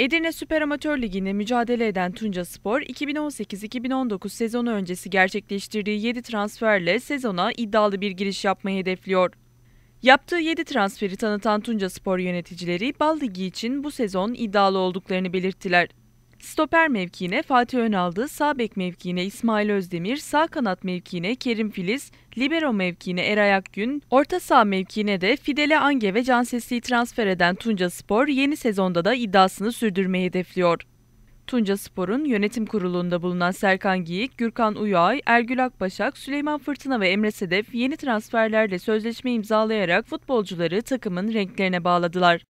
Edirne Süper Amatör Ligi'ne mücadele eden Tunca Spor, 2018-2019 sezonu öncesi gerçekleştirdiği 7 transferle sezona iddialı bir giriş yapmayı hedefliyor. Yaptığı 7 transferi tanıtan Tunca Spor yöneticileri Bal Ligi için bu sezon iddialı olduklarını belirttiler. Stoper mevkiine Fatih Önaldı, sağ bek mevkiine İsmail Özdemir, sağ kanat mevkiine Kerim Filiz, libero mevkiine Eray Akgün, orta sağ mevkiine de Fidele Ange ve Can Sesli'yi transfer eden Tunca Spor yeni sezonda da iddiasını sürdürmeyi hedefliyor. Tunca Spor'un yönetim kurulunda bulunan Serkan Giyik, Gürkan Uyay, Ergül Akbaşak, Süleyman Fırtına ve Emre Sedef yeni transferlerle sözleşme imzalayarak futbolcuları takımın renklerine bağladılar.